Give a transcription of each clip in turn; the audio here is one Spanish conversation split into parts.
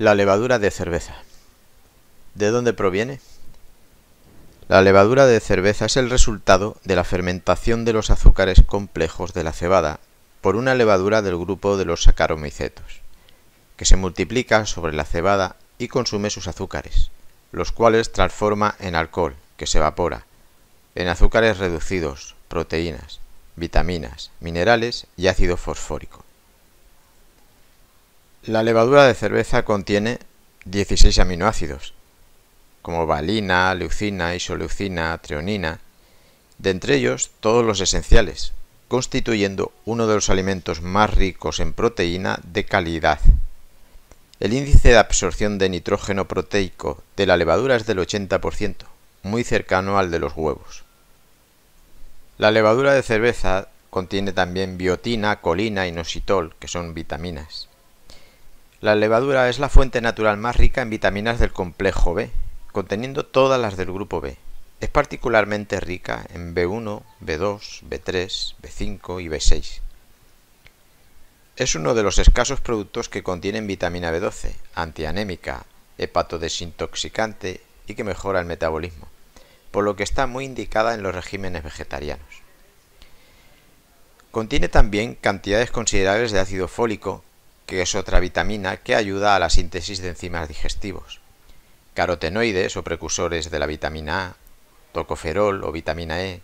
La levadura de cerveza. ¿De dónde proviene? La levadura de cerveza es el resultado de la fermentación de los azúcares complejos de la cebada por una levadura del grupo de los sacaromicetos, que se multiplica sobre la cebada y consume sus azúcares, los cuales transforma en alcohol, que se evapora, en azúcares reducidos, proteínas, vitaminas, minerales y ácido fosfórico. La levadura de cerveza contiene 16 aminoácidos, como valina, leucina, isoleucina, treonina, de entre ellos todos los esenciales, constituyendo uno de los alimentos más ricos en proteína de calidad. El índice de absorción de nitrógeno proteico de la levadura es del 80%, muy cercano al de los huevos. La levadura de cerveza contiene también biotina, colina y nositol, que son vitaminas. La levadura es la fuente natural más rica en vitaminas del complejo B, conteniendo todas las del grupo B. Es particularmente rica en B1, B2, B3, B5 y B6. Es uno de los escasos productos que contienen vitamina B12, antianémica, hepatodesintoxicante y que mejora el metabolismo, por lo que está muy indicada en los regímenes vegetarianos. Contiene también cantidades considerables de ácido fólico, que es otra vitamina que ayuda a la síntesis de enzimas digestivos. Carotenoides o precursores de la vitamina A, tocoferol o vitamina E,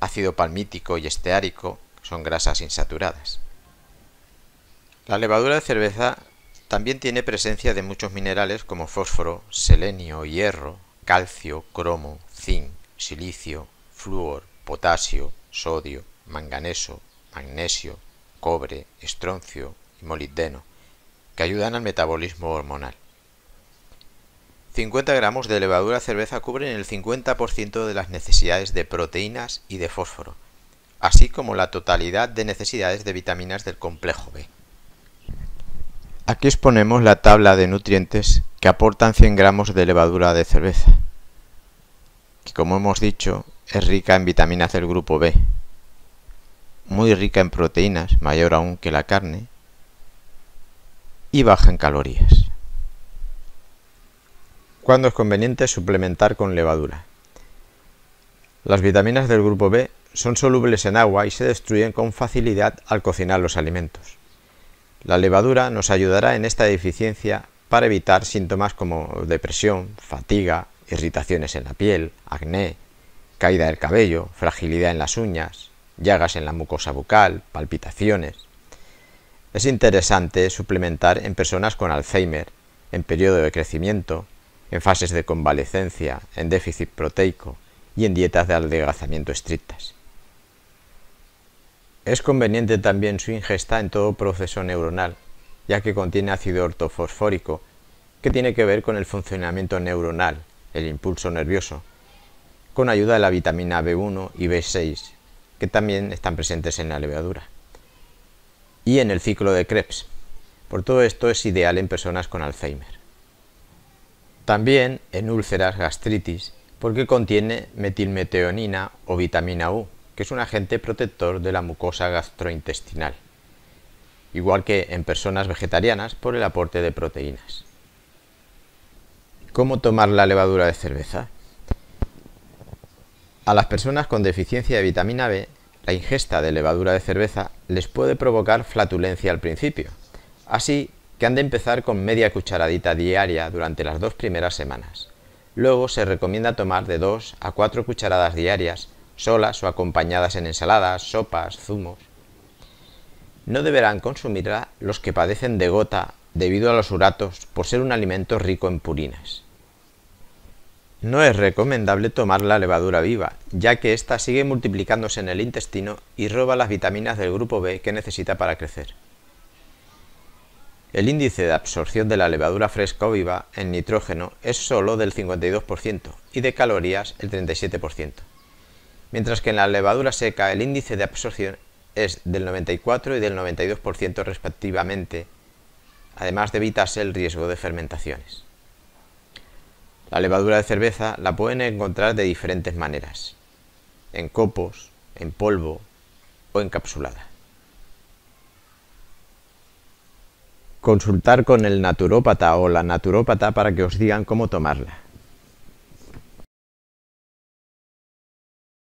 ácido palmítico y esteárico son grasas insaturadas. La levadura de cerveza también tiene presencia de muchos minerales como fósforo, selenio, hierro, calcio, cromo, zinc, silicio, flúor, potasio, sodio, manganeso, magnesio, cobre, estroncio, y molibdeno, que ayudan al metabolismo hormonal. 50 gramos de levadura cerveza cubren el 50% de las necesidades de proteínas y de fósforo, así como la totalidad de necesidades de vitaminas del complejo B. Aquí exponemos la tabla de nutrientes que aportan 100 gramos de levadura de cerveza, que como hemos dicho es rica en vitaminas del grupo B, muy rica en proteínas, mayor aún que la carne, y baja en calorías. ¿Cuándo es conveniente suplementar con levadura? Las vitaminas del grupo B son solubles en agua y se destruyen con facilidad al cocinar los alimentos. La levadura nos ayudará en esta deficiencia para evitar síntomas como depresión, fatiga, irritaciones en la piel, acné, caída del cabello, fragilidad en las uñas, llagas en la mucosa bucal, palpitaciones. Es interesante suplementar en personas con Alzheimer, en periodo de crecimiento, en fases de convalecencia, en déficit proteico y en dietas de adelgazamiento estrictas. Es conveniente también su ingesta en todo proceso neuronal, ya que contiene ácido ortofosfórico, que tiene que ver con el funcionamiento neuronal, el impulso nervioso, con ayuda de la vitamina B1 y B6, que también están presentes en la levadura y en el ciclo de Krebs. Por todo esto es ideal en personas con Alzheimer. También en úlceras, gastritis, porque contiene metilmeteonina o vitamina U, que es un agente protector de la mucosa gastrointestinal, igual que en personas vegetarianas por el aporte de proteínas. ¿Cómo tomar la levadura de cerveza? A las personas con deficiencia de vitamina B la ingesta de levadura de cerveza les puede provocar flatulencia al principio, así que han de empezar con media cucharadita diaria durante las dos primeras semanas. Luego se recomienda tomar de 2 a 4 cucharadas diarias, solas o acompañadas en ensaladas, sopas, zumos. No deberán consumirla los que padecen de gota debido a los uratos por ser un alimento rico en purinas. No es recomendable tomar la levadura viva, ya que ésta sigue multiplicándose en el intestino y roba las vitaminas del grupo B que necesita para crecer. El índice de absorción de la levadura fresca o viva en nitrógeno es sólo del 52% y de calorías el 37%, mientras que en la levadura seca el índice de absorción es del 94 y del 92% respectivamente, además de evitarse el riesgo de fermentaciones. La levadura de cerveza la pueden encontrar de diferentes maneras, en copos, en polvo o encapsulada. Consultar con el naturópata o la naturópata para que os digan cómo tomarla.